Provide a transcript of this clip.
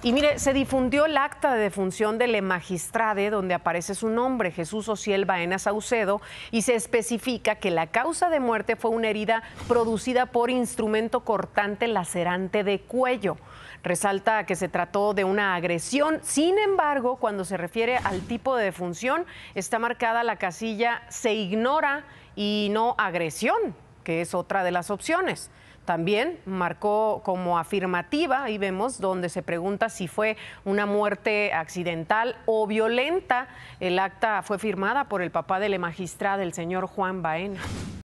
Y mire, se difundió el acta de defunción de Le Magistrade, donde aparece su nombre, Jesús Ociel Baena Saucedo, y se especifica que la causa de muerte fue una herida producida por instrumento cortante lacerante de cuello. Resalta que se trató de una agresión, sin embargo, cuando se refiere al tipo de defunción, está marcada la casilla se ignora y no agresión que es otra de las opciones. También marcó como afirmativa, ahí vemos, donde se pregunta si fue una muerte accidental o violenta. El acta fue firmada por el papá de la magistrada, el señor Juan Baena.